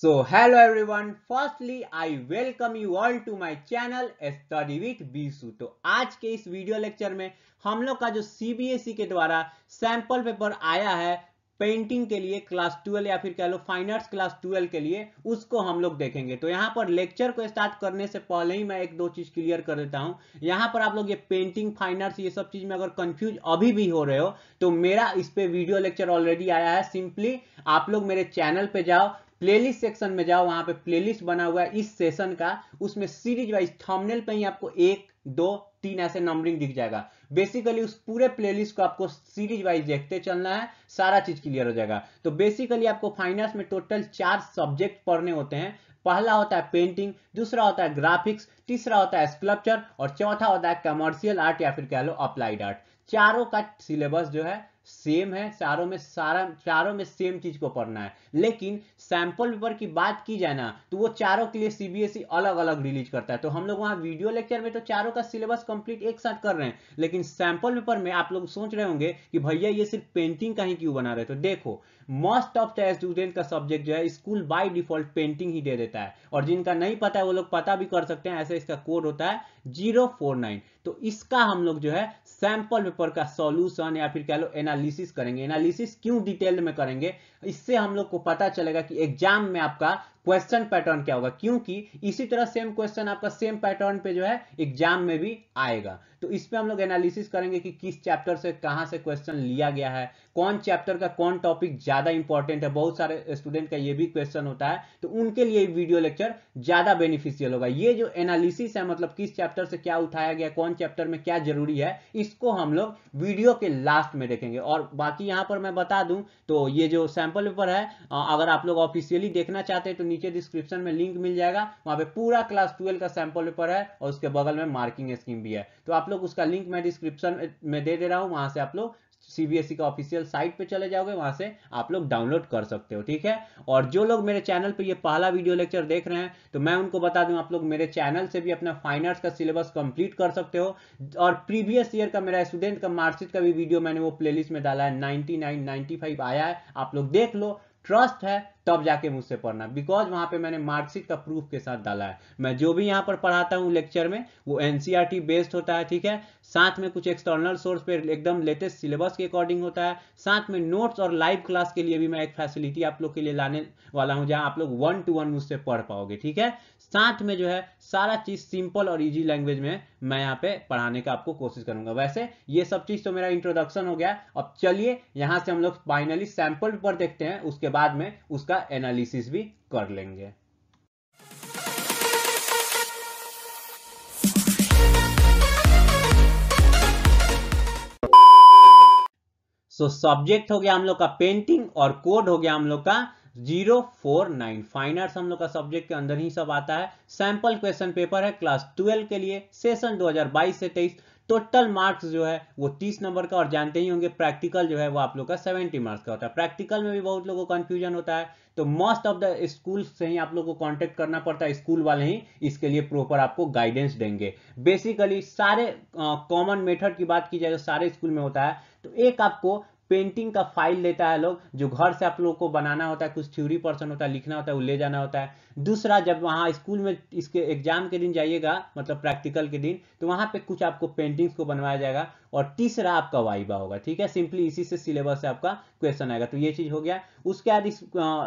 So hello everyone. Firstly, I welcome you all to my channel Study with Bisu. तो आज के इस video lecture में हम लोग का जो CBSE के द्वारा सैंपल पेपर आया है पेंटिंग के लिए क्लास ट्वेल्व या फिर कह लो फाइन आर्ट्स क्लास ट्वेल्व के लिए उसको हम लोग देखेंगे तो यहाँ पर लेक्चर को स्टार्ट करने से पहले ही मैं एक दो चीज़ क्लियर कर देता हूँ यहाँ पर आप लोग ये पेंटिंग फाइन आर्ट्स ये सब चीज़ में अगर कंफ्यूज अभी भी हो रहे हो तो मेरा इस पे वीडियो लेक्चर ऑलरेडी आया है सिंपली आप लोग मेरे चैनल पर जाओ प्लेलिस्ट सेक्शन में जाओ वहां पे प्लेलिस्ट बना हुआ है इस सेशन का उसमें सीरीज वाइज थंबनेल पे ही आपको एक दो तीन ऐसे नंबरिंग दिख जाएगा बेसिकली उस पूरे प्लेलिस्ट को आपको सीरीज वाइज देखते चलना है सारा चीज क्लियर हो जाएगा तो बेसिकली आपको फाइनेंस में टोटल चार सब्जेक्ट पढ़ने होते हैं पहला होता है पेंटिंग दूसरा होता है ग्राफिक्स तीसरा होता है स्कल्पचर और चौथा होता है कमर्शियल आर्ट या फिर कह लो अप्लाइड आर्ट चारों का सिलेबस जो है सेम है चारों में सारा चारों में सेम चीज को पढ़ना है लेकिन सैंपल पेपर की बात की जाए ना तो वो चारों के लिए सीबीएसई अलग अलग रिलीज करता है तो हम लोग वहां वीडियो लेक्चर में तो चारों का सिलेबस कंप्लीट एक साथ कर रहे हैं लेकिन सैंपल पेपर में आप लोग सोच रहे होंगे कि भैया ये सिर्फ पेंटिंग का ही क्यों बना रहे तो देखो मोस्ट ऑफ द स्टूडेंट का सब्जेक्ट जो है स्कूल बाय डिफॉल्ट पेंटिंग ही दे देता है और जिनका नहीं पता है वो लोग पता भी कर सकते हैं ऐसे इसका कोड होता है जीरो फोर नाइन तो इसका हम लोग जो है सैंपल पेपर का सॉल्यूशन या फिर कह लो एनालिसिस करेंगे एनालिसिस क्यों डिटेल में करेंगे इससे हम लोग को पता चलेगा कि एग्जाम में आपका क्वेश्चन पैटर्न क्या होगा क्योंकि इसी तरह सेम क्वेश्चन आपका सेम पैटर्न पे जो है एग्जाम में भी आएगा तो इस पर हम लोग एनालिसिस करेंगे कि किस चैप्टर से कहाँ से क्वेश्चन लिया गया है कौन चैप्टर का कौन टॉपिक ज़्यादा इंपॉर्टेंट है बहुत सारे स्टूडेंट का ये भी क्वेश्चन होता है तो उनके लिए वीडियो लेक्चर ज़्यादा बेनिफिशियल होगा ये जो एनालिसिस है मतलब किस चैप्टर से क्या उठाया गया कौन चैप्टर में क्या जरूरी है इसको हम लोग वीडियो के लास्ट में देखेंगे और बाकी यहाँ पर मैं बता दूं तो ये जो सैंपल पेपर है अगर आप लोग ऑफिशियली देखना चाहते हैं तो नीचे डिस्क्रिप्शन में लिंक मिल जाएगा वहां पर पूरा क्लास ट्वेल्व का सैंपल पेपर है और उसके बगल में मार्किंग स्कीम भी है तो आप लोग उसका लिंक मैं डिस्क्रिप्शन में दे दे रहा हूँ वहां से आप लोग सीबीएसई e का ऑफिशियल साइट पे चले जाओगे वहां से आप लोग डाउनलोड कर सकते हो ठीक है और जो लोग मेरे चैनल पे ये पहला वीडियो लेक्चर देख रहे हैं तो मैं उनको बता दूं आप लोग मेरे चैनल से भी अपना फाइनर्स का सिलेबस कंप्लीट कर सकते हो और प्रीवियस ईयर का मेरा स्टूडेंट का मार्कशीट का भी वीडियो मैंने वो प्ले में डाला है नाइनटी नाइन आया है आप लोग देख लो ट्रस्ट है तब जाके मुझसे पढ़ना बिकॉज वहां पे मैंने मार्कशीट का प्रूफ के साथ डाला है मैं जो भी यहाँ पर पढ़ाता हूँ लेक्चर में वो एनसीआर बेस्ड e होता है ठीक है साथ में कुछ एक्सटर्नल सोर्स पे एकदम लेटेस्ट सिलेबस के अकॉर्डिंग होता है साथ में नोट्स और लाइव क्लास के लिए भी मैं एक फैसिलिटी आप लोग के लिए लाने वाला हूँ जहाँ आप लोग वन टू वन मुझसे पढ़ पाओगे ठीक है साठ में जो है सारा चीज सिंपल और इजी लैंग्वेज में मैं यहाँ पे पढ़ाने का आपको कोशिश करूंगा वैसे ये सब चीज तो मेरा इंट्रोडक्शन हो गया अब चलिए यहां से हम लोग फाइनली सैंपल पर देखते हैं उसके बाद में उसका एनालिसिस भी कर लेंगे सो so, सब्जेक्ट हो गया हम लोग का पेंटिंग और कोड हो गया हम लोग का zero four nine fine arts हम लोग का सब्जेक्ट के अंदर ही सब आता है सैंपल क्वेश्चन पेपर है क्लास ट्वेल्व के लिए सेशन 2022 से 23 टोटल मार्क्स जो है वो 30 नंबर का और जानते ही होंगे प्रैक्टिकल जो है वो आप लोग का 70 मार्क्स का होता है प्रैक्टिकल में भी बहुत लोगों को कंफ्यूजन होता है तो मोस्ट ऑफ द स्कूल से ही आप लोग को कांटेक्ट करना पड़ता है स्कूल वाले ही इसके लिए प्रॉपर आपको गाइडेंस देंगे बेसिकली सारे कॉमन uh, मेथड की बात की जाए तो सारे स्कूल में होता है तो एक आपको पेंटिंग का फाइल लेता है लोग जो घर से आप लोग को बनाना होता है कुछ थ्योरी पर्सन होता है लिखना होता है वो ले जाना होता है दूसरा जब वहाँ स्कूल में इसके एग्जाम के दिन जाइएगा मतलब प्रैक्टिकल के दिन तो वहाँ पे कुछ आपको पेंटिंग्स को बनवाया जाएगा और तीसरा आपका वाइबा होगा ठीक है सिंपली इसी से सिलेबस से आपका क्वेश्चन आएगा तो ये चीज़ हो गया उसके बाद इस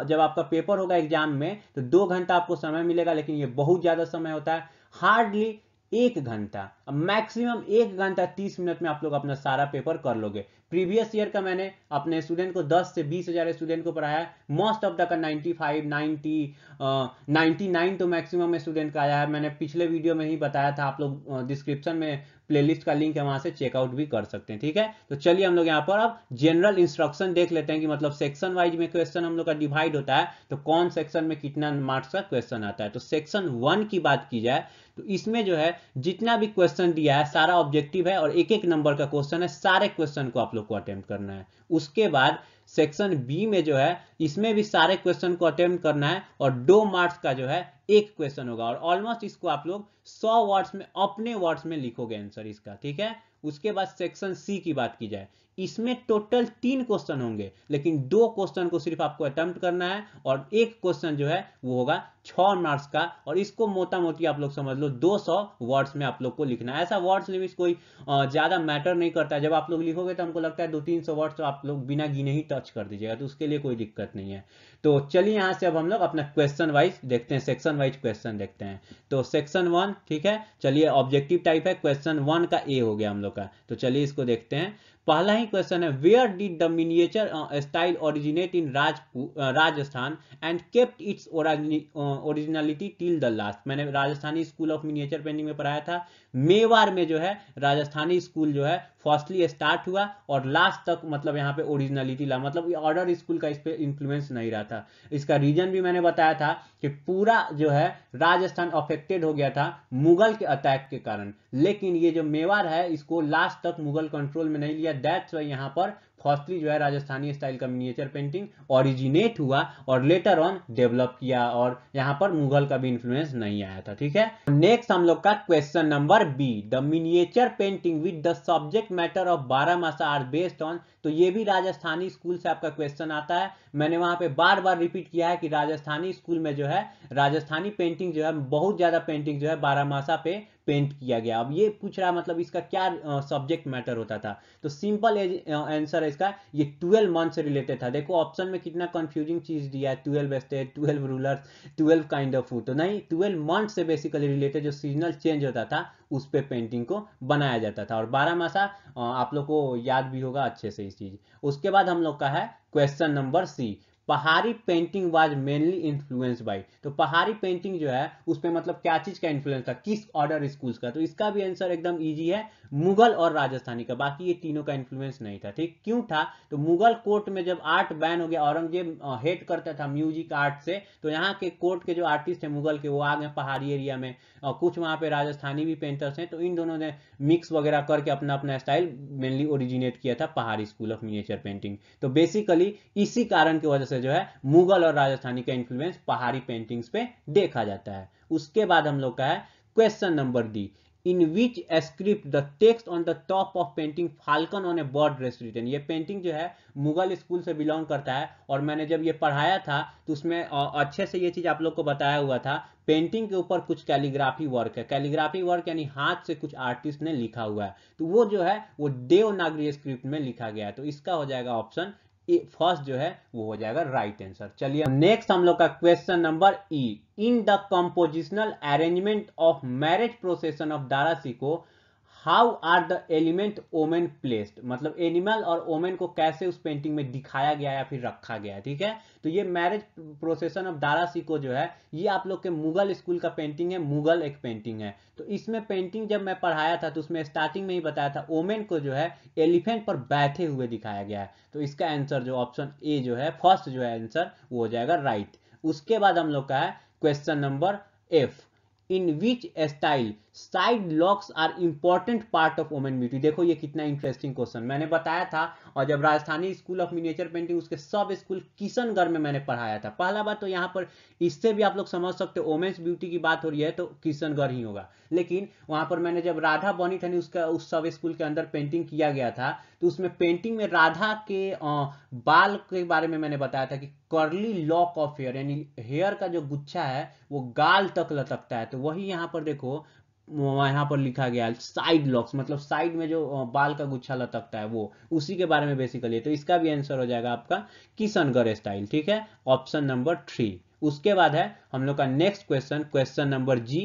जब आपका पेपर होगा एग्जाम में तो दो घंटा आपको समय मिलेगा लेकिन ये बहुत ज़्यादा समय होता है हार्डली एक घंटा मैक्सिमम एक घंटा तीस मिनट में आप लोग अपना सारा पेपर कर लोगे प्रीवियस ईयर का मैंने अपने स्टूडेंट को 10 से बीस हजार स्टूडेंट को पढ़ाया मोस्ट ऑफ द का 95 90 99 तो मैक्सिमम स्टूडेंट का आया है मैंने पिछले वीडियो में ही बताया था आप लोग डिस्क्रिप्शन में प्लेलिस्ट का लिंक है वहां से चेकआउट भी कर सकते हैं ठीक है तो चलिए हम लोग यहाँ पर अब जनरल इंस्ट्रक्शन देख लेते हैं कि मतलब सेक्शन वाइज में क्वेश्चन हम लोग का डिवाइड होता है तो कौन सेक्शन में कितना मार्क्स का क्वेश्चन आता है तो सेक्शन वन की बात की जाए तो इसमें जो है जितना भी क्वेश्चन दिया है सारा ऑब्जेक्टिव है और एक एक नंबर का क्वेश्चन है सारे क्वेश्चन को आप लोग को अटेम्प्ट करना है उसके बाद सेक्शन बी में जो है इसमें भी सारे क्वेश्चन को अटेम्प्ट करना है और दो मार्क्स का जो है एक क्वेश्चन होगा और ऑलमोस्ट इसको आप लोग सौ वर्ड्स में अपने वर्ड्स में लिखोगे आंसर इसका ठीक है उसके बाद सेक्शन सी की बात की जाए इसमें टोटल तीन क्वेश्चन होंगे लेकिन दो क्वेश्चन को सिर्फ आपको अटेम्प्ट करना है और एक क्वेश्चन जो है वो होगा छ मार्क्स का और इसको मोटा मोटी आप लोग समझ लो 200 वर्ड्स में आप लोग को लिखना है ऐसा वर्ड्स लिमिट कोई ज़्यादा मैटर नहीं करता जब आप लोग लिखोगे तो हमको लगता है दो तीन सौ वर्ड्स तो आप लोग बिना गिने ही टच कर दीजिएगा तो उसके लिए कोई दिक्कत नहीं है तो चलिए यहां से अब हम लोग अपना क्वेश्चन वाइज देखते हैं सेक्शन वाइज क्वेश्चन देखते हैं तो सेक्शन वन ठीक है चलिए ऑब्जेक्टिव टाइप है क्वेश्चन वन का ए हो गया हम लोग का तो चलिए इसको देखते हैं पहला ही क्वेश्चन है where did the miniature style originate in Rajasthan and kept its originality till the last मैंने Rajasthani school of miniature painting में पढ़ाया था मेवार में जो है राजस्थानी स्कूल जो है फर्स्टली स्टार्ट हुआ और लास्ट तक मतलब यहाँ पे ओरिजिनलिटी ला मतलब ऑर्डर स्कूल का इस पर इन्फ्लुएंस नहीं रहा था इसका रीजन भी मैंने बताया था कि पूरा जो है राजस्थान अफेक्टेड हो गया था मुगल के अटैक के कारण लेकिन ये जो मेवाड़ है इसको लास्ट तक मुगल कंट्रोल में नहीं लिया दैट्स वाई यहाँ पर फर्स्टली जो है राजस्थानी स्टाइल का मिनिएचर पेंटिंग ऑरिजिनेट हुआ और लेटर ऑन डेवलप किया और यहाँ पर मुगल का भी इन्फ्लुएंस नहीं आया था ठीक है नेक्स्ट हम लोग का question number B the miniature painting with the subject matter of Baramasa are based on तो ये भी राजस्थानी स्कूल से आपका क्वेश्चन आता है मैंने वहां पे बार बार रिपीट किया है कि राजस्थानी स्कूल में जो है राजस्थानी पेंटिंग जो है बहुत ज्यादा पेंटिंग जो है बारामासा पे पेंट किया गया अब ये पूछ रहा है मतलब इसका क्या सब्जेक्ट मैटर होता था तो सिंपल आंसर है इसका ये ट्वेल्व मंथ से रिलेटेड था देखो ऑप्शन में कितना कंफ्यूजिंग चीज दिया है twelve state twelve ruler twelve kind of food तो नहीं ट्वेल्व मंथ से बेसिकली रिलेटेड जो सीजनल चेंज होता था उस पर पेंटिंग को बनाया जाता था और बारह मासा आप लोग को याद भी होगा अच्छे से इस चीज उसके बाद हम लोग का है question number C Pahari painting was mainly influence by तो पहाड़ी पेंटिंग जो है उसमें मतलब क्या चीज का इन्फ्लुएंस था किस ऑर्डर स्कूल्स का तो इसका भी आंसर एकदम इजी है मुगल और राजस्थानी का बाकी ये तीनों का इन्फ्लुएंस नहीं था ठीक क्यों था तो मुगल कोर्ट में जब आर्ट बैन हो गया औरंगजेब हेट करता था म्यूजिक आर्ट से तो यहाँ के कोर्ट के जो आर्टिस्ट है मुगल के वो आ गए पहाड़ी एरिया में और कुछ वहां पे राजस्थानी भी पेंटर्स हैं तो इन दोनों ने मिक्स वगैरह करके अपना अपना स्टाइल मेनली ओरिजिनेट किया था Pahari school of miniature painting तो बेसिकली इसी कारण की वजह से से जो है मुगल और राजस्थानी का इन्फ्लुएंस पहाड़ी पेंटिंग्स पे देखा जाता है उसके बाद हम लोग का है question number D in which script the text on the top of painting falcon on a bird ड्रेस रिटर्न ये पेंटिंग जो है मुगल स्कूल से बिलोंग करता है और मैंने जब ये पढ़ाया था तो उसमें अच्छे से ये चीज़ आप लोग को बताया हुआ था पेंटिंग के ऊपर कुछ कैलीग्राफी वर्क है कैलीग्राफी वर्क यानी हाथ से कुछ आर्टिस्ट ने लिखा हुआ है तो वो जो है वो देवनागरी स्क्रिप्ट में लिखा गया है तो इसका हो जाएगा ऑप्शन फर्स्ट जो है वो हो जाएगा राइट आंसर चलिए नेक्स्ट हम लोग का question number E in the compositional arrangement of marriage procession of दारासी को how are the element human placed मतलब एनिमल और ओमेन को कैसे उस पेंटिंग में दिखाया गया या फिर रखा गया ठीक है तो ये marriage procession of Dara Shikoh जो है ये आप लोग के मुगल स्कूल का पेंटिंग है मुगल एक पेंटिंग है तो इसमें पेंटिंग जब मैं पढ़ाया था तो उसमें स्टार्टिंग में ही बताया था ओमेन को जो है एलिफेंट पर बैठे हुए दिखाया गया है तो इसका आंसर जो ऑप्शन ए जो है फर्स्ट जो है आंसर वो हो जाएगा राइट उसके बाद हम लोग का है question number F in which style side locks are important part of women beauty देखो ये कितना इंटरेस्टिंग क्वेश्चन मैंने बताया था और जब Rajasthani school of miniature painting उसके सब स्कूल किशनगढ़ में मैंने पढ़ाया था पहला बात तो यहाँ पर इससे भी आप लोग समझ सकते हो ओमेंस ब्यूटी की बात हो रही है तो किशनगढ़ ही होगा लेकिन वहाँ पर मैंने जब राधा बनी थनी उसका उस सब स्कूल के अंदर पेंटिंग किया गया था तो उसमें पेंटिंग में राधा के बाल के बारे में मैंने बताया था कि कर्ली लॉक ऑफ हेयर यानी हेयर का जो गुच्छा है वो गाल तक लटकता है तो वही यहाँ पर देखो यहाँ पर लिखा गया है साइड लॉक्स मतलब साइड में जो बाल का गुच्छा लटकता है वो उसी के बारे में बेसिकली तो इसका भी आंसर हो जाएगा आपका किशनगढ़ स्टाइल ठीक है ऑप्शन नंबर थ्री उसके बाद है हम लोग का next question question number G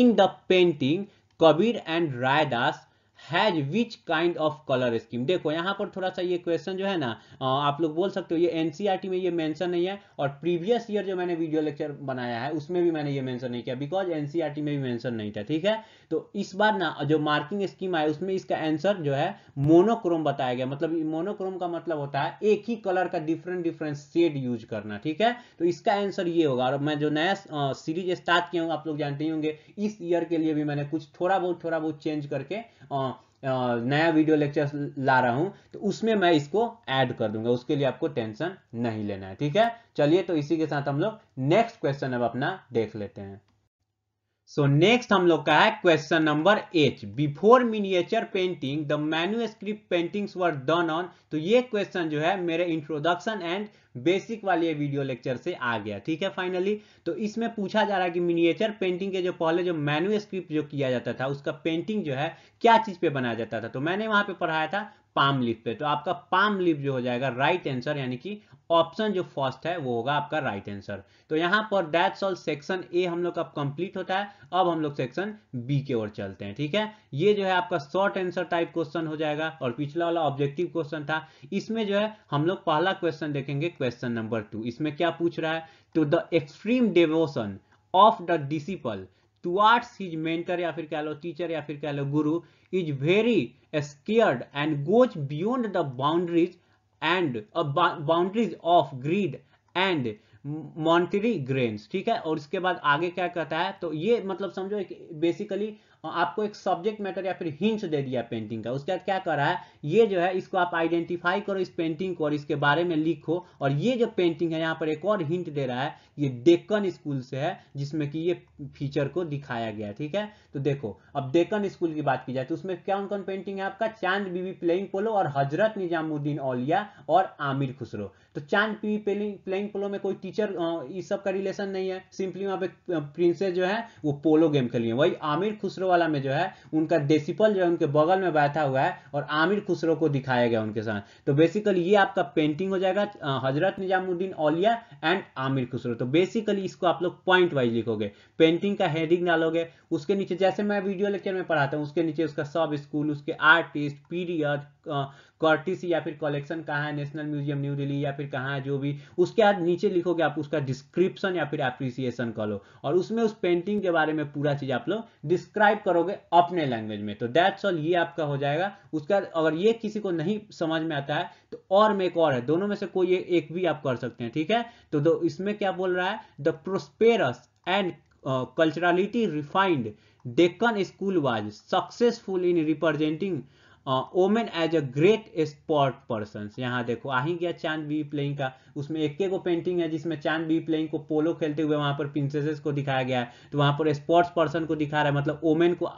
in the painting Kabir and Raidas has which kind of colour scheme देखो यहाँ पर थोड़ा सा ये क्वेश्चन जो है ना आप लोग बोल सकते हो ये एनसीआरटी e में ये मेंशन नहीं है और प्रीवियस ईयर जो मैंने वीडियो लेक्चर बनाया है उसमें भी मैंने ये मेंशन नहीं किया बिकॉज एनसीआरटी e में भी मेंशन नहीं था ठीक है तो इस बार ना जो मार्किंग स्कीम आई उसमें इसका आंसर जो है मोनोक्रोम बताया गया मतलब मोनोक्रोम का मतलब होता है एक ही कलर का डिफरेंट डिफरेंट शेड यूज करना ठीक है तो इसका आंसर ये होगा और मैं जो नया सीरीज स्टार्ट किया हूँ आप लोग जानते ही होंगे इस ईयर के लिए भी मैंने कुछ थोड़ा बहुत थोड़ा बहुत चेंज करके आ, नया वीडियो लेक्चर ला रहा हूं तो उसमें मैं इसको ऐड कर दूंगा उसके लिए आपको टेंशन नहीं लेना है ठीक है चलिए तो इसी के साथ हम लोग नेक्स्ट क्वेश्चन अब अपना देख लेते हैं सो नेक्स्ट हम लोग का है question number H before miniature painting the manuscript paintings were done on तो ये क्वेश्चन जो है मेरे इंट्रोडक्शन एंड बेसिक वाले वीडियो लेक्चर से आ गया ठीक है फाइनली तो इसमें पूछा जा रहा है कि मिनिएचर पेंटिंग के जो पहले जो मैन्यूस्क्रिप्ट जो किया जाता था उसका पेंटिंग जो है क्या चीज पे बनाया जाता था तो मैंने वहां पर पढ़ाया था पाम लिप पे तो आपका पाम लिप जो हो जाएगा राइट आंसर यानी कि ऑप्शन जो फर्स्ट है वो होगा आपका राइट आंसर तो यहां पर दैट्स ऑल सेक्शन ए हम लोग का कंप्लीट होता है अब हम लोग सेक्शन बी के ओर चलते हैं ठीक है ये जो है आपका शॉर्ट आंसर टाइप क्वेश्चन हो जाएगा और पिछला वाला ऑब्जेक्टिव क्वेश्चन था इसमें जो है हम लोग पहला क्वेश्चन देखेंगे क्वेश्चन नंबर टू इसमें क्या पूछ रहा है to the extreme devotion of the disciple towards his mentor या फिर कह लो टीचर या फिर कह लो गुरु is very scared and goes beyond the boundaries and boundaries of greed and monetary grains ठीक है और इसके बाद आगे क्या कहता है तो ये मतलब समझो एक बेसिकली आपको एक सब्जेक्ट मैटर या फिर हिंस दे दिया पेंटिंग का उसके बाद क्या कर रहा है ये जो है इसको आप आइडेंटिफाई करो इस पेंटिंग को और इसके बारे में लिखो और ये जो पेंटिंग है यहाँ पर एक और हिंट दे रहा है ये डेक्कन स्कूल से है जिसमें कि ये फीचर को दिखाया गया ठीक है तो देखो अब डेक्कन स्कूल की बात की जाए तो उसमें क्या कौन पेंटिंग है आपका चांद बीबी प्लेइंग पोलो और हजरत निजामुद्दीन औलिया और आमिर खुसरो तो चांद बीबी प्लेइंग पोलो में कोई टीचर इस सब का रिलेशन नहीं है सिंपली वहां पर प्रिंसेस जो है वो पोलो गेम खेली है वही आमिर खुसरो वाला में जो है उनका डेसिपल जो है उनके बगल में बैठा हुआ है और आमिर खुसरो को दिखाया गया उनके साथ तो बेसिकली ये आपका पेंटिंग हो जाएगा हजरत निजामुद्दीन औलिया एंड आमिर खुसरो तो बेसिकली इसको आप लोग पॉइंट वाइज लिखोगे पेंटिंग का हेडिंग डालोगे उसके नीचे जैसे मैं वीडियो लेक्चर में पढ़ाता हूँ उसके नीचे उसका सब स्कूल उसके आर्टिस्ट पीरियड कॉर्टिसी या फिर कलेक्शन कहाँ है नेशनल म्यूजियम न्यू दिल्ली या फिर कहाँ है जो भी उसके बाद नीचे लिखोगे आप उसका डिस्क्रिप्शन या फिर अप्रिसिएशन कर लो और उसमें उस पेंटिंग के बारे में पूरा चीज़ आप लोग डिस्क्राइब करोगे अपने लैंग्वेज में तो दैट्स ऑल ये आपका हो जाएगा उसका अगर ये किसी को नहीं समझ में आता है तो और में एक और है दोनों में से कोई एक भी आप कर सकते हैं ठीक है तो इसमें क्या बोल रहा है the prosperous and culturally refined Deccan school was successful in representing women as a great sport person यहाँ देखो आ ही गया चांद बी प्लेइंग का उसमें एक को पेंटिंग है जिसमें चांद बी प्लेइंग को पोलो खेलते हुए वहां पर प्रिंसेसेस को दिखाया गया है तो वहां पर स्पोर्ट्स पर्सन को दिखा रहा है मतलब ओमेन को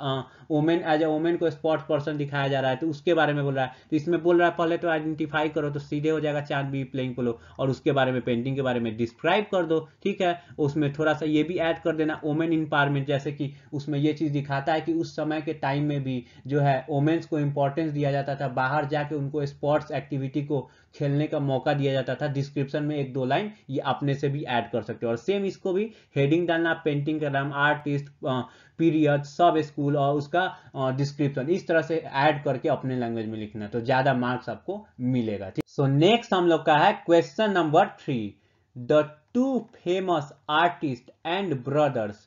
ओमेन एज अ ओमेन को स्पोर्ट्स पर्सन दिखाया जा रहा है तो उसके बारे में बोल रहा है तो इसमें बोल रहा है पहले तो आइडेंटिफाई करो तो सीधे हो जाएगा चांद बी प्लेइंग पोलो और उसके बारे में पेंटिंग के बारे में डिस्क्राइब कर दो ठीक है उसमें थोड़ा सा ये भी ऐड कर देना ओमेन इम्पावरमेंट जैसे कि उसमें ये चीज दिखाता है कि उस समय के टाइम में भी जो है ओमेन्स को इम्पोर्ट इंपॉर्टेंस दिया जाता था बाहर जाके उनको स्पोर्ट्स एक्टिविटी को खेलने का मौका दिया जाता था डिस्क्रिप्शन में एक दो लाइन ये अपने से भी ऐड कर सकते हो और सेम इसको भी हेडिंग डालना पेंटिंग का नाम आर्टिस्ट पीरियड सब स्कूल और उसका डिस्क्रिप्शन इस तरह से ऐड करके अपने लैंग्वेज में लिखना तो ज़्यादा मार्क्स आपको मिलेगा ठीक सो नेक्स्ट हम लोग का है question number three the two famous artist and brothers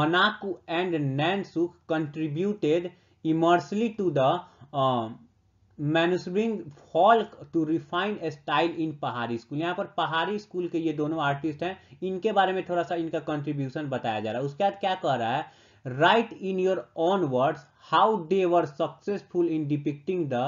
Manaku and Nansu contributed immensely to the maturing folk to refine style in Pahari school यहाँ पर पहाड़ी स्कूल के ये दोनों आर्टिस्ट हैं इनके बारे में थोड़ा सा इनका कंट्रीब्यूशन बताया जा रहा है उसके बाद क्या कह रहा है write in your own words how they were successful in depicting the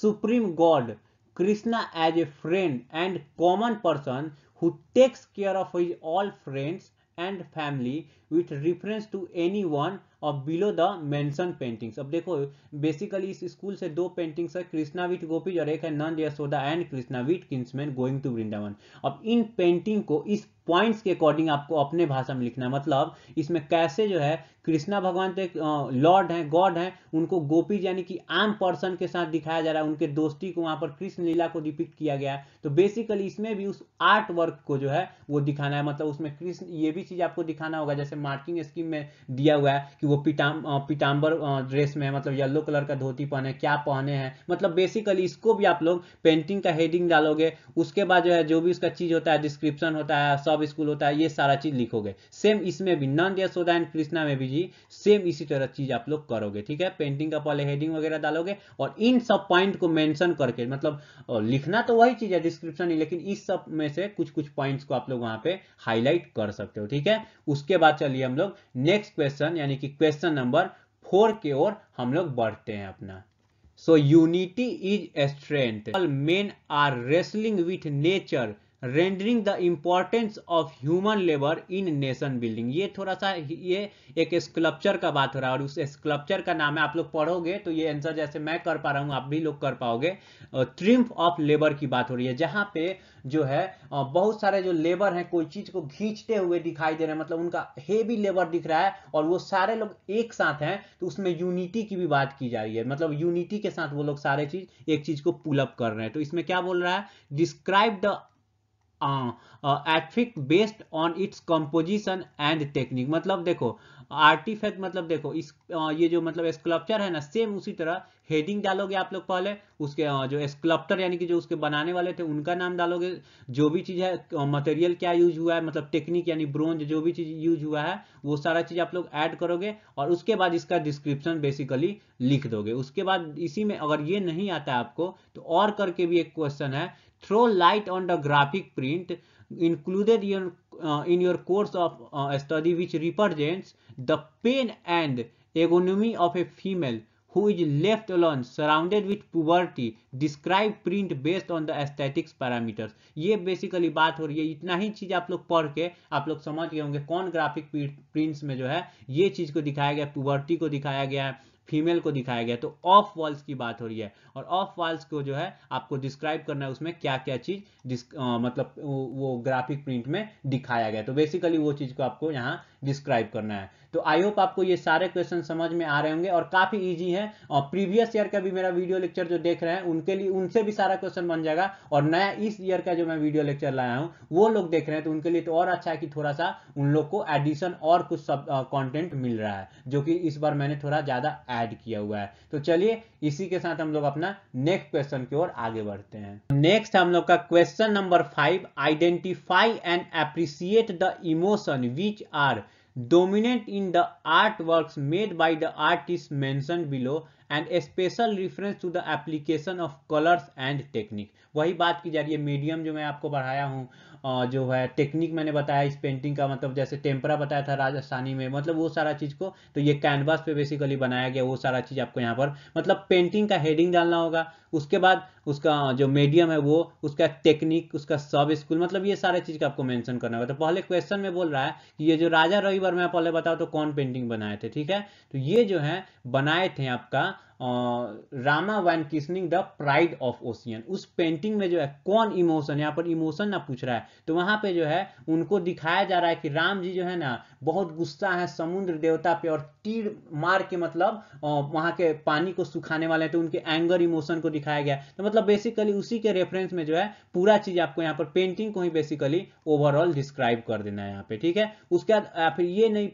supreme god Krishna as a friend and common person who takes care of his all friends and family with reference to any one और below the mention paintings अब देखो basically इस school से दो paintings है कृष्णा विट gopis और एक है Nand Yashoda and Krishna with kinsmen going to Vrindavan अब इन पेंटिंग को इस पॉइंट्स के अकॉर्डिंग आपको अपने भाषा में लिखना है मतलब इसमें कैसे जो है कृष्णा भगवान तो एक लॉर्ड हैं गॉड हैं उनको गोपी यानी कि आम पर्सन के साथ दिखाया जा रहा है उनके दोस्ती को वहां पर कृष्ण लीला को रिपीट किया गया है तो बेसिकली इसमें भी उस आर्ट वर्क को जो है वो दिखाना है मतलब उसमें कृष्ण ये भी चीज आपको दिखाना होगा जैसे मार्किंग स्कीम में दिया हुआ है कि वो पिटाम पिटाम्बर ड्रेस में है मतलब येलो कलर का धोती पहने क्या पहने हैं मतलब बेसिकली इसको भी आप लोग पेंटिंग का हेडिंग डालोगे उसके बाद जो है जो भी उसका चीज होता है डिस्क्रिप्शन होता है सब अब स्कूल होता है ये सारा चीज लिखोगे सेम इसमें भी नंद यशोदा एंड कृष्णा में भी जी सेम इसी तरह चीज आप लोग करोगे ठीक है पेंटिंग का पहले हेडिंग वगैरह डालोगे और इन सब पॉइंट को मेंशन करके मतलब लिखना तो वही चीज है डिस्क्रिप्शन ही लेकिन इस सब में से कुछ कुछ पॉइंट्स को आप लोग वहां पे हाईलाइट कर सकते हो ठीक है उसके बाद चलिए हम लोग नेक्स्ट क्वेश्चन यानी कि क्वेश्चन नंबर फोर के ओर हम लोग बढ़ते हैं अपना so unity is strength men are wrestling with nature rendering the importance of human labour in nation building ये थोड़ा सा ये एक स्कल्पचर का बात हो रहा है और उस स्कल्पचर का नाम है आप लोग पढ़ोगे तो ये आंसर जैसे मैं कर पा रहा हूँ आप भी लोग कर पाओगे ट्रिम्फ ऑफ लेबर की बात हो रही है जहाँ पे जो है बहुत सारे जो लेबर हैं कोई चीज को खींचते हुए दिखाई दे रहे हैं मतलब उनका हेवी लेबर दिख रहा है और वो सारे लोग एक साथ हैं तो उसमें यूनिटी की भी बात की जा रही है मतलब यूनिटी के साथ वो लोग सारे चीज एक चीज को पुलअप कर रहे हैं तो इसमें क्या बोल रहा है डिस्क्राइब द एटफिक based on its composition and technique मतलब देखो आर्टिफैक्ट मतलब देखो इस आ, uh, ये जो मतलब स्कल्पचर है ना सेम उसी तरह हेडिंग डालोगे आप लोग पहले उसके आ, uh, जो स्कल्पटर यानी कि जो उसके बनाने वाले थे उनका नाम डालोगे जो भी चीज़ है मटेरियल uh, क्या यूज हुआ है मतलब टेक्निक यानी ब्रोंज जो भी चीज़ यूज हुआ है वो सारा चीज़ आप लोग ऐड करोगे और उसके बाद इसका डिस्क्रिप्शन बेसिकली लिख दोगे उसके बाद इसी में अगर ये नहीं आता आपको तो और करके भी एक क्वेश्चन है throw light on the graphic print included in, uh, in your course of uh, study which represents the pain and agony of a female who is left alone surrounded with poverty describe print based on the aesthetics parameters ये basically बात हो रही है इतना ही चीज आप लोग पढ़ के आप लोग समझ गए होंगे कौन ग्राफिक प्रिंट्स में जो है ये चीज को दिखाया गया पुवर्टी को दिखाया गया है फीमेल को दिखाया गया तो ऑफ वॉल्स की बात हो रही है और ऑफ वॉल्स को जो है आपको डिस्क्राइब करना है उसमें क्या क्या चीज आ, मतलब वो ग्राफिक प्रिंट में दिखाया गया तो बेसिकली वो चीज को आपको यहाँ डिस्क्राइब करना है तो आई होप आपको ये सारे क्वेश्चन समझ में आ रहे होंगे और काफी इजी है और प्रीवियस ईयर का भी मेरा वीडियो लेक्चर जो देख रहे हैं उनके लिए उनसे भी सारा क्वेश्चन बन जाएगा और नया इस ईयर का जो मैं वीडियो लेक्चर लाया हूँ वो लोग देख रहे हैं तो उनके लिए तो और अच्छा है कि थोड़ा सा उन लोग को एडिशन और कुछ सब कॉन्टेंट मिल रहा है जो कि इस बार मैंने थोड़ा ज्यादा एड किया हुआ है तो चलिए इसी के साथ हम लोग अपना नेक्स्ट क्वेश्चन की ओर आगे बढ़ते हैं नेक्स्ट हम लोग का question number five identify and appreciate the emotion which are dominant in the artworks made by the artist mentioned below and special reference to the application of colors and technique वही बात की जा रही है medium जो मैं आपको पढ़ाया हूँ जो है टेक्निक मैंने बताया इस पेंटिंग का मतलब जैसे टेम्परा बताया था राजस्थानी में मतलब वो सारा चीज़ को तो ये कैनवास पे बेसिकली बनाया गया वो सारा चीज़ आपको यहाँ पर मतलब पेंटिंग का हेडिंग डालना होगा उसके बाद उसका जो मीडियम है वो उसका टेक्निक उसका सब स्कूल मतलब ये सारे चीज़ का आपको मेंशन करना होगा तो पहले क्वेश्चन में बोल रहा है कि ये जो राजा रविवर्मा पहले बताओ तो कौन पेंटिंग बनाए थे ठीक है तो ये जो है बनाए थे आपका Rama vanquishing the pride of ocean उस पेंटिंग में जो है कौन इमोशन यहाँ पर इमोशन ना पूछ रहा है तो वहां पे जो है उनको दिखाया जा रहा है कि राम जी जो है ना बहुत गुस्सा है समुद्र देवता पे और तीर मार के मतलब वहां के पानी को सुखाने वाले तो उनके एंगर इमोशन को दिखाया गया तो मतलब बेसिकली उसी के रेफरेंस में जो है पूरा चीज़ आपको यहाँ पर पेंटिंग को ही बेसिकली ओवरऑल डिस्क्राइब कर देना है यहाँ पे ठीक है उसके बाद फिर ये नहीं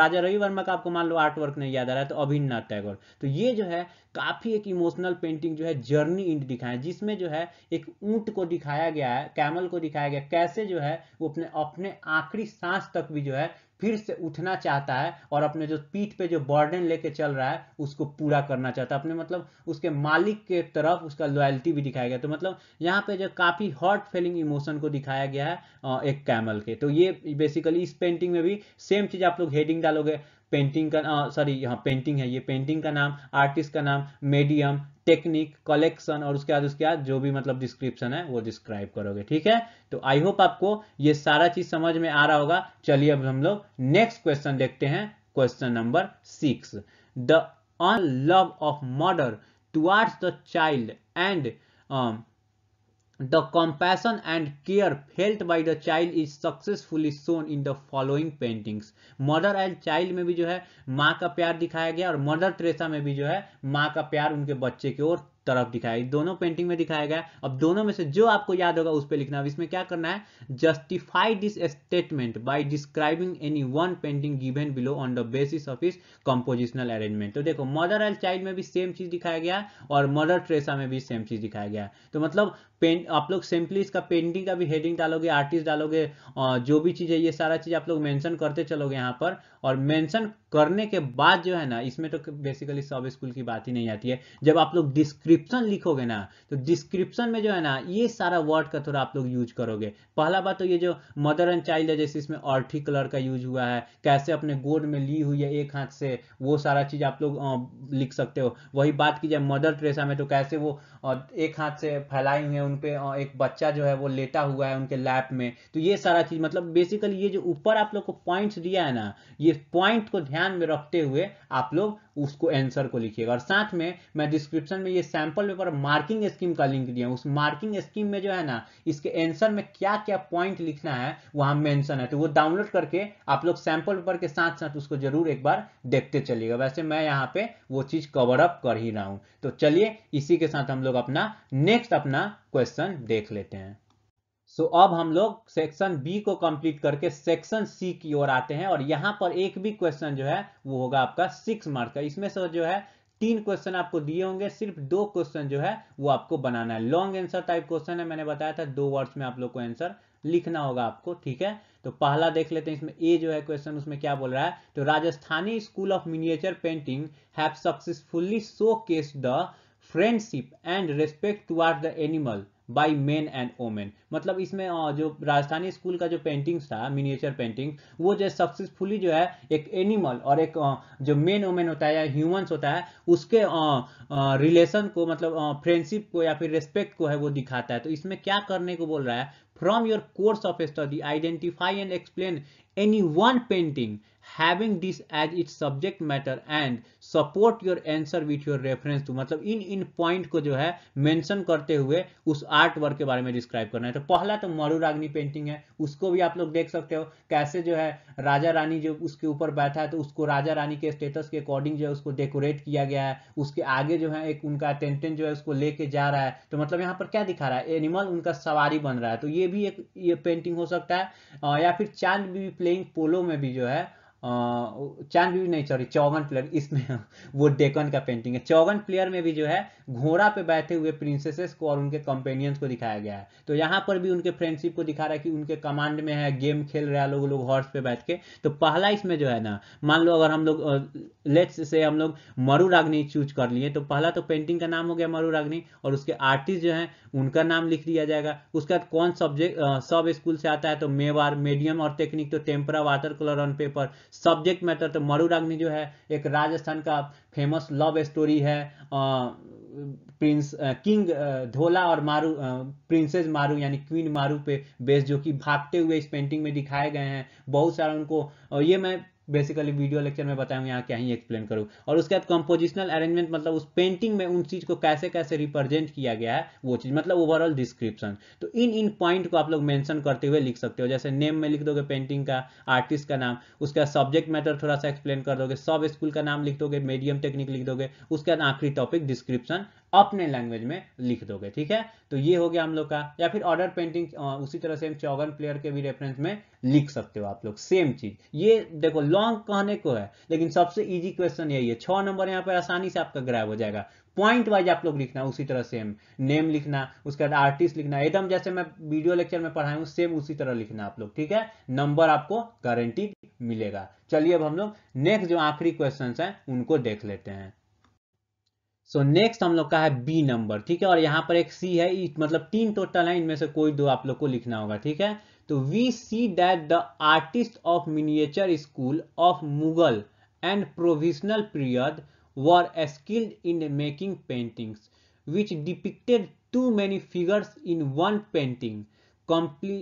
राजा रवि वर्मा का आपको मान लो आर्ट वर्क नहीं याद आ रहा है तो अभिन्नाथ टैगोर तो ये जो है है काफ़ी एक इमोशनल पेंटिंग जो है जर्नी इंड दिखाया जिसमें जो है एक ऊंट को दिखाया गया है कैमल को दिखाया गया कैसे जो है वो अपने अपने आखिरी सांस तक भी जो है फिर से उठना चाहता है और अपने जो पीठ पे जो बर्डन लेके चल रहा है उसको पूरा करना चाहता है अपने मतलब उसके मालिक के तरफ उसका लॉयल्टी भी दिखाया गया तो मतलब यहाँ पे जो काफ़ी हॉट फीलिंग इमोशन को दिखाया गया है एक कैमल के तो ये बेसिकली इस पेंटिंग में भी सेम चीज़ आप लोग हेडिंग डालोगे पेंटिंग का सॉरी यहाँ पेंटिंग है ये पेंटिंग का नाम आर्टिस्ट का नाम मीडियम टेक्निक कलेक्शन और उसके बाद उसके बाद जो भी मतलब डिस्क्रिप्शन है वो डिस्क्राइब करोगे ठीक है तो आई होप आपको ये सारा चीज समझ में आ रहा होगा चलिए अब हम लोग नेक्स्ट क्वेश्चन देखते हैं क्वेश्चन नंबर सिक्स द अन love of mother towards the child and the compassion and care felt by the child is successfully shown in the following paintings mother and child में भी जो है माँ का प्यार दिखाया गया और मदर ट्रेसा में भी जो है माँ का प्यार उनके बच्चे की ओर तरफ दिखाया दोनों पेंटिंग में दिखाया गया अब दोनों में से जो आपको याद होगा उस पर लिखना है इसमें क्या करना है justify this statement by describing any one painting given below on the basis of its compositional arrangement तो देखो मदर एंड चाइल्ड में भी सेम चीज दिखाया गया और मदर ट्रेसा में भी सेम चीज दिखाया गया तो मतलब पेंट आप लोग सिंपली इसका पेंटिंग का भी हेडिंग डालोगे आर्टिस्ट डालोगे जो भी चीज है ये सारा चीज आप लोग मेंशन करते चलोगे यहाँ पर और मेंशन करने के बाद जो है ना इसमें तो बेसिकली सब स्कूल की बात ही नहीं आती है जब आप लोग डिस्क्रिप्शन लिखोगे ना तो डिस्क्रिप्शन में जो है ना ये सारा वर्ड का थोड़ा आप लोग यूज करोगे पहला बात तो ये जो मदर एंड चाइल्ड है जैसे इसमें ऑर्थी कलर का यूज हुआ है कैसे अपने गोड में ली हुई है एक हाथ से वो सारा चीज आप लोग लिख सकते हो वही बात की जाए मदर ट्रेसा में तो कैसे वो एक हाथ से फैलाई हुई है उनपे एक बच्चा जो है वो लेटा हुआ है उनके लैप में तो ये सारा चीज मतलब बेसिकली ये जो ऊपर आप लोग को पॉइंट दिया है ना ये ये पॉइंट को ध्यान में रखते हुए आप लोग उसको आंसर को लिखिएगा और साथ में मैं डिस्क्रिप्शन में ये सैंपल पेपर मार्किंग स्कीम का लिंक दिया उस मार्किंग स्कीम में जो है ना इसके आंसर में क्या क्या पॉइंट लिखना है वहां मेंशन है तो वो डाउनलोड करके आप लोग सैंपल पेपर के साथ साथ उसको जरूर एक बार देखते चलिएगा वैसे मैं यहाँ पे वो चीज कवर अप कर ही रहा हूं तो चलिए इसी के साथ हम लोग अपना नेक्स्ट अपना क्वेश्चन देख लेते हैं सो so, अब हम लोग सेक्शन बी को कंप्लीट करके सेक्शन सी की ओर आते हैं और यहाँ पर एक भी क्वेश्चन जो है वो होगा आपका सिक्स मार्क का इसमें से जो है तीन क्वेश्चन आपको दिए होंगे सिर्फ दो क्वेश्चन जो है वो आपको बनाना है लॉन्ग आंसर टाइप क्वेश्चन है मैंने बताया था दो वर्ड्स में आप लोग को आंसर लिखना होगा आपको ठीक है तो पहला देख लेते हैं इसमें ए जो है क्वेश्चन उसमें क्या बोल रहा है तो Rajasthani school of miniature painting have successfully showcase the friendship and respect toward the animal by men and women मतलब इसमें जो राजस्थानी स्कूल का जो पेंटिंग्स था मिनिएचर पेंटिंग वो जो सक्सेसफुली जो है एक एनिमल और एक जो मेन ओमेन होता है या ह्यूमंस होता है उसके रिलेशन को मतलब फ्रेंडशिप को या फिर रेस्पेक्ट को है वो दिखाता है तो इसमें क्या करने को बोल रहा है from your course of study identify and explain any one painting having this as its subject matter and support your answer with your reference to मतलब इन इन पॉइंट को जो है मेंशन करते हुए उस आर्ट वर्क के बारे में डिस्क्राइब करना है तो पहला तो मरुराग्नि पेंटिंग है उसको भी आप लोग देख सकते हो कैसे जो है राजा रानी जो उसके ऊपर बैठा है तो उसको राजा रानी के स्टेटस के अकॉर्डिंग जो है उसको डेकोरेट किया गया है उसके आगे जो है एक उनका अटेंडेंट जो है उसको लेके जा रहा है तो मतलब यहाँ पर क्या दिखा रहा है एनिमल उनका सवारी बन रहा है तो ये भी एक ये पेंटिंग हो सकता है या फिर चांद भी प्लेइंग पोलो में भी जो है चांद भी नहीं सॉरी चौवन प्लेयर इसमें वो डेकन का पेंटिंग है चौवन प्लेयर में भी जो है घोड़ा पे बैठे हुए प्रिंसेसेस को और उनके कंपेनियंस को दिखाया गया है तो यहाँ पर भी उनके फ्रेंडशिप को दिखा रहा है कि उनके कमांड में है गेम खेल रहा है लोग लोग हॉर्स पे बैठ के तो पहला इसमें जो है ना मान लो अगर हम लोग लेट्स से हम लोग मरु चूज कर लिए तो पहला तो पेंटिंग का नाम हो गया मरु और उसके आर्टिस्ट जो है उनका नाम लिख दिया जाएगा उसके बाद कौन सब्जेक्ट सब स्कूल से आता है तो मेवार मीडियम और टेक्निक तो tempera water colour on paper subject matter तो मरुराग्नि जो है एक राजस्थान का फेमस लव स्टोरी है प्रिंस किंग धोला और मारू प्रिंसेस मारू यानी क्वीन मारू पे बेस जो कि भागते हुए इस पेंटिंग में दिखाए गए हैं बहुत सारा उनको ये मैं बेसिकली वीडियो लेक्चर में बताऊंगा यहाँ क्या ही एक्सप्लेन करूँ और उसके बाद कंपोजिशनल अरेंजमेंट मतलब उस पेंटिंग में उन चीज़ को कैसे कैसे रिप्रेजेंट किया गया है वो चीज़ मतलब ओवरऑल डिस्क्रिप्शन तो इन इन पॉइंट को आप लोग मैंशन करते हुए लिख सकते हो जैसे नेम में लिख दोगे पेंटिंग का आर्टिस्ट का नाम उसका सब्जेक्ट मैटर थोड़ा सा एक्सप्लेन कर दोगे सब स्कूल का नाम लिख दोगे मीडियम टेक्निक लिख दोगे उसके बाद आखिरी टॉपिक डिस्क्रिप्शन अपने लैंग्वेज में लिख दोगे ठीक है तो ये हो गया हम लोग का या फिर ऑर्डर पेंटिंग उसी तरह सेम चौगन प्लेयर के भी रेफरेंस में लिख सकते हो आप लोग सेम चीज ये देखो लॉन्ग कहने को है लेकिन सबसे इजी क्वेश्चन यही है छह नंबर यहाँ पर आसानी से आपका ग्रैब हो जाएगा पॉइंट वाइज आप लोग लिखना उसी तरह सेम नेम लिखना उसके बाद आर्टिस्ट लिखना एकदम जैसे मैं वीडियो लेक्चर में पढ़ाई हूँ सेम उसी तरह लिखना आप लोग ठीक है नंबर आपको गारंटी मिलेगा चलिए अब हम लोग नेक्स्ट जो आखिरी क्वेश्चन है उनको देख लेते हैं सो नेक्स्ट हम लोग का है बी नंबर ठीक है और यहाँ पर एक सी है मतलब तीन टोटल है इनमें से कोई दो आप लोग को लिखना होगा ठीक है तो we see that the artist of miniature school of Mughal and provincial period were skilled in making paintings which depicted too many figures in one painting comple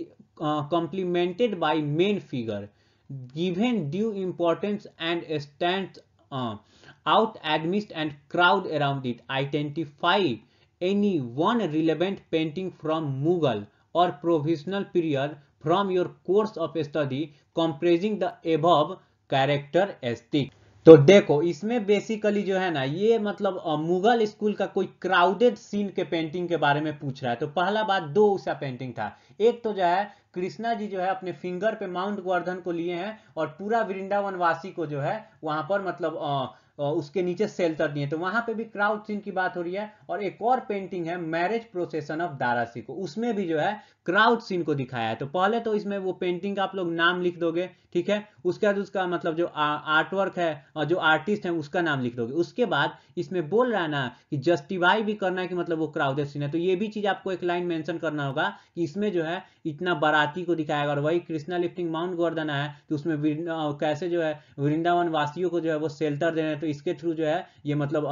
uh, complemented by main figure, given due importance out amidst and crowd around it. Identify any one relevant painting from Mughal or provisional period from your course of study comprising the above character aesthetic. तो देखो इसमें basically जो है ना ये मतलब Mughal school का कोई क्राउडेड सीन के पेंटिंग के बारे में पूछ रहा है तो पहला बात दो उसका पेंटिंग था एक तो जो है कृष्णा जी जो है अपने फिंगर पे माउंट गोवर्धन को लिए हैं और पूरा वृंदावन वासी को जो है वहां पर मतलब आ, उसके नीचे सेल्टर दिए तो वहां पे भी क्राउड सीन की बात हो रही है और एक और पेंटिंग है मैरिज प्रोसेसन ऑफ दारासी को उसमें भी जो है क्राउड सीन को दिखाया है तो पहले तो इसमें वो पेंटिंग का आप लोग नाम लिख दोगे ठीक है उसके बाद उसका मतलब जो आर्टवर्क है और जो आर्टिस्ट है उसका नाम लिख दोगे उसके बाद इसमें बोल रहा है ना कि जस्टिफाई भी करना है कि मतलब वो क्राउडेड सीन है तो ये भी चीज आपको एक लाइन मेंशन करना होगा कि इसमें जो है इतना बाराती को दिखाया और वही कृष्णा लिफ्टिंग माउंट गोर्धन है तो उसमें कैसे जो है वृंदावन वासियों को जो है वो शेल्टर देना है तो इसके थ्रू जो है ये मतलब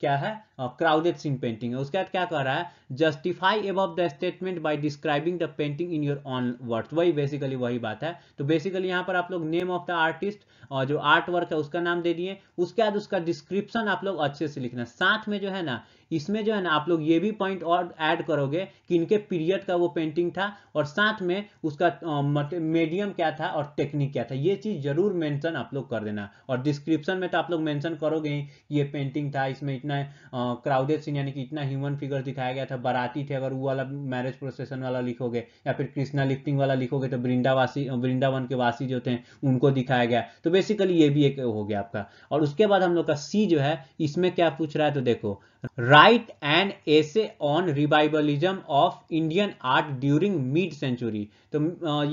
क्या है क्राउडेड सीन पेंटिंग है उसके बाद क्या कर रहा है जस्टिफाई एब the statement by describing the painting in your own words वही बेसिकली वही बात है तो बेसिकली यहाँ पर आप लोग नेम ऑफ द आर्टिस्ट और जो आर्ट वर्क है उसका नाम दे दिए उसके बाद उसका डिस्क्रिप्शन आप लोग अच्छे से लिखना साथ में जो है ना इसमें जो है ना आप लोग ये भी पॉइंट और ऐड करोगे कि इनके पीरियड का वो पेंटिंग था और साथ में उसका मीडियम क्या था और टेक्निक क्या था ये चीज़ जरूर मेंशन आप लोग कर देना और डिस्क्रिप्शन में तो आप लोग मेंशन करोगे ही ये पेंटिंग था इसमें इतना क्राउडेड सीन यानी कि इतना ह्यूमन फिगर दिखाया गया था बराती थे अगर वो वाला मैरिज प्रोसेसन वाला लिखोगे या फिर कृष्णा लिफ्टिंग वाला लिखोगे तो वृंदावासी वृंदावन के वासी जो थे उनको दिखाया गया तो बेसिकली ये भी एक हो गया आपका और उसके बाद हम लोग का सी जो है इसमें क्या पूछ रहा है तो देखो write and essay on revivalism of Indian art during mid century तो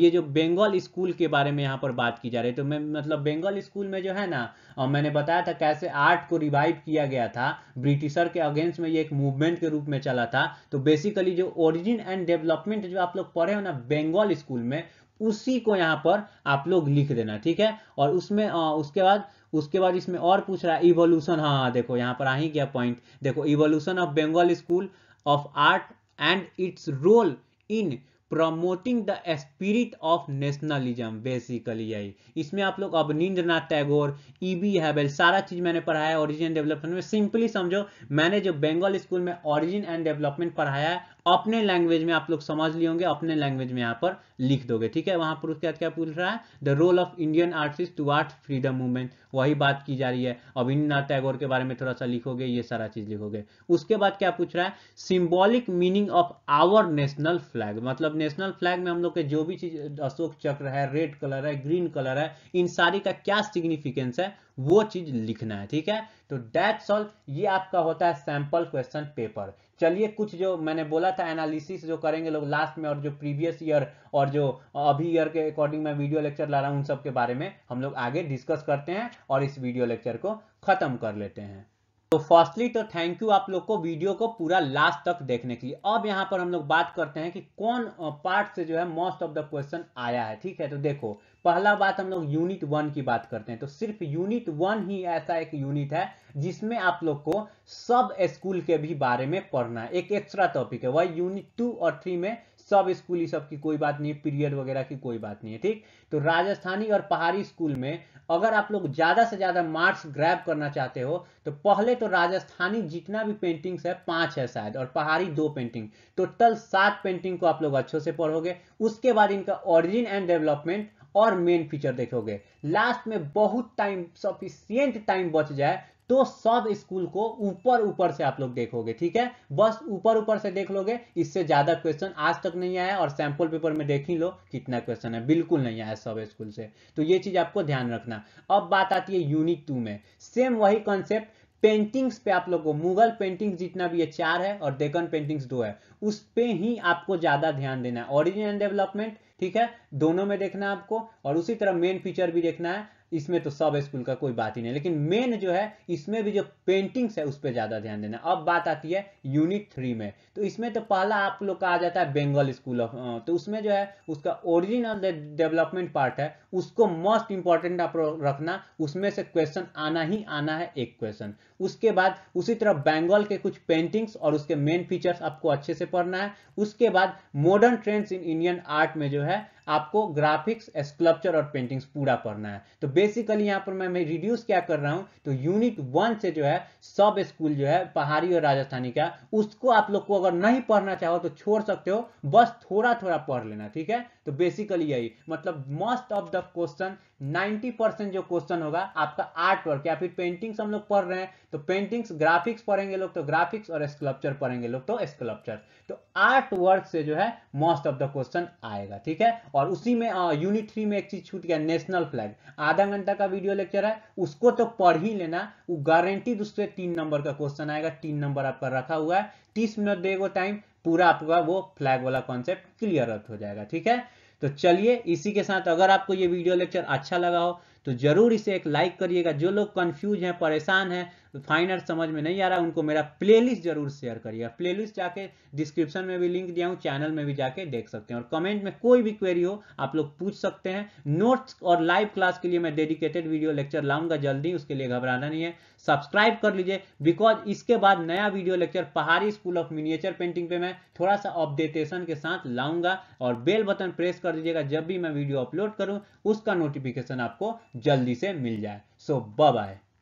ये जो बंगाल स्कूल के बारे में यहाँ पर बात की जा रही है तो मैं मतलब बंगाल स्कूल में जो है ना और मैंने बताया था कैसे आर्ट को रिवाइव किया गया था ब्रिटिशर के अगेंस्ट में ये एक मूवमेंट के रूप में चला था तो बेसिकली जो ओरिजिन एंड डेवलपमेंट जो आप लोग पढ़े हो ना बंगाल स्कूल में उसी को यहाँ पर आप लोग लिख देना ठीक है और उसमें आ, उसके बाद उसके बाद इसमें और पूछ रहा है इवोल्यूशन हाँ, हाँ देखो यहाँ पर आ ही गया पॉइंट देखो evolution of Bengal school of art and its role in promoting the spirit of nationalism basically यही इसमें आप लोग अब नींद्रनाथ टैगोर ई बी हैवेल सारा चीज मैंने पढ़ाया है ओरिजिन डेवलपमेंट में सिंपली समझो मैंने जो बंगाल स्कूल में ओरिजिन एंड डेवलपमेंट पढ़ाया है अपने लैंग्वेज में आप लोग समझ लिए होंगे अपने लैंग्वेज में यहाँ पर लिख दोगे ठीक है वहां पर उसके बाद क्या पूछ रहा है the role of Indian artist to art freedom movement वही बात की जा रही है अब टैगोर के बारे में थोड़ा सा लिखोगे ये सारा चीज लिखोगे उसके बाद क्या पूछ रहा है symbolic meaning of our national flag मतलब नेशनल फ्लैग में हम लोग के जो भी चीज अशोक चक्र है रेड कलर है ग्रीन कलर है इन सारी का क्या सिग्निफिकेंस है वो चीज लिखना है ठीक है तो डेट सॉल्व ये आपका होता है सैंपल क्वेश्चन पेपर चलिए कुछ जो मैंने बोला था एनालिसिस जो करेंगे लोग लास्ट में और जो प्रीवियस ईयर और जो अभी ईयर के अकॉर्डिंग मैं वीडियो लेक्चर ला रहा हूँ उन सब के बारे में हम लोग आगे डिस्कस करते हैं और इस वीडियो लेक्चर को खत्म कर लेते हैं तो फर्स्टली तो थैंक यू आप लोग को वीडियो को पूरा लास्ट तक देखने के लिए अब यहाँ पर हम लोग बात करते हैं कि कौन पार्ट से जो है मोस्ट ऑफ द क्वेश्चन आया है ठीक है तो देखो पहला बात हम लोग यूनिट वन की बात करते हैं तो सिर्फ यूनिट वन ही ऐसा एक यूनिट है जिसमें आप लोग को सब स्कूल के भी बारे में पढ़ना है एक एक्स्ट्रा टॉपिक है वह यूनिट टू और थ्री में सब स्कूल ही सब की कोई बात नहीं है पीरियड वगैरह की कोई बात नहीं है ठीक तो राजस्थानी और पहाड़ी स्कूल में अगर आप लोग ज़्यादा से ज़्यादा मार्क्स ग्रैब करना चाहते हो तो पहले तो राजस्थानी जितना भी पेंटिंग्स है पांच है शायद और पहाड़ी दो पेंटिंग टोटल सात पेंटिंग को आप लोग अच्छे से पढ़ोगे उसके बाद इनका ओरिजिन एंड डेवलपमेंट और मेन फीचर देखोगे लास्ट में बहुत टाइम सफिशियंट टाइम बच जाए तो सब स्कूल को ऊपर ऊपर से आप लोग देखोगे ठीक है बस ऊपर ऊपर से देख लोगे इससे ज्यादा क्वेश्चन आज तक नहीं आया और सैंपल पेपर में देख ही लो कितना क्वेश्चन है बिल्कुल नहीं आया सब स्कूल से तो ये चीज आपको ध्यान रखना अब बात आती है यूनिट टू में सेम वही कॉन्सेप्ट पेंटिंग्स पे आप लोग को मुगल पेंटिंग्स जितना भी ये चार है और डेकन पेंटिंग्स दो है उस पे ही आपको ज्यादा ध्यान देना है ओरिजिनल डेवलपमेंट ठीक है दोनों में देखना है आपको और उसी तरह मेन फीचर भी देखना है इसमें तो सब स्कूल का कोई बात ही नहीं लेकिन मेन जो है इसमें भी जो पेंटिंग्स है उस पर ज़्यादा ध्यान देना अब बात आती है यूनिट थ्री में तो इसमें तो पहला आप लोग का आ जाता है बेंगल स्कूल ऑफ तो उसमें जो है उसका ओरिजिनल डेवलपमेंट पार्ट है उसको मोस्ट इंपॉर्टेंट आप रखना उसमें से क्वेश्चन आना ही आना है एक क्वेश्चन उसके बाद उसी तरह बेंगल के कुछ पेंटिंग्स और उसके मेन फीचर्स आपको अच्छे से पढ़ना है उसके बाद modern trends in Indian art में जो है आपको ग्राफिक्स स्कल्पचर और पेंटिंग्स पूरा पढ़ना है तो बेसिकली यहाँ पर मैं रिड्यूस क्या कर रहा हूँ तो यूनिट वन से जो है सब स्कूल जो है पहाड़ी और राजस्थानी का उसको आप लोग को अगर नहीं पढ़ना चाहो तो छोड़ सकते हो बस थोड़ा थोड़ा पढ़ लेना ठीक है तो बेसिकली यही मतलब most of the question 90 percent जो क्वेश्चन होगा आपका आर्ट वर्क या फिर पेंटिंग्स हम लोग पढ़ रहे हैं तो पेंटिंग्स ग्राफिक्स पढ़ेंगे लोग तो ग्राफिक्स और स्कल्पचर पढ़ेंगे लोग तो स्कल्पचर तो आर्ट वर्क से जो है मोस्ट ऑफ द क्वेश्चन आएगा ठीक है और उसी में यूनिट थ्री में एक चीज छूट गया नेशनल फ्लैग आधा घंटा का वीडियो लेक्चर है उसको तो पढ़ ही लेना वो गारंटी दूसरे तीन नंबर का क्वेश्चन आएगा तीन नंबर आपका रखा हुआ है 30 मिनट देगा टाइम पूरा आपका वो फ्लैग वाला कॉन्सेप्ट क्लियर हो जाएगा ठीक है तो चलिए इसी के साथ अगर आपको ये वीडियो लेक्चर अच्छा लगा हो तो जरूर इसे एक लाइक करिएगा जो लोग कंफ्यूज हैं परेशान हैं फाइनर तो समझ में नहीं आ रहा उनको मेरा प्लेलिस्ट जरूर शेयर करिएगा प्लेलिस्ट जाके डिस्क्रिप्शन में भी लिंक दिया हूँ चैनल में भी जाके देख सकते हैं और कमेंट में कोई भी क्वेरी हो आप लोग पूछ सकते हैं नोट्स और लाइव क्लास के लिए मैं डेडिकेटेड वीडियो लेक्चर लाऊंगा जल्दी उसके लिए घबराना नहीं है सब्सक्राइब कर लीजिए बिकॉज इसके बाद नया video lecture Pahari school of miniature painting पे मैं थोड़ा सा अपडेटेशन के साथ लाऊंगा और बेल बटन प्रेस कर दीजिएगा जब भी मैं वीडियो अपलोड करूं उसका नोटिफिकेशन आपको जल्दी से मिल जाए सो so, बाय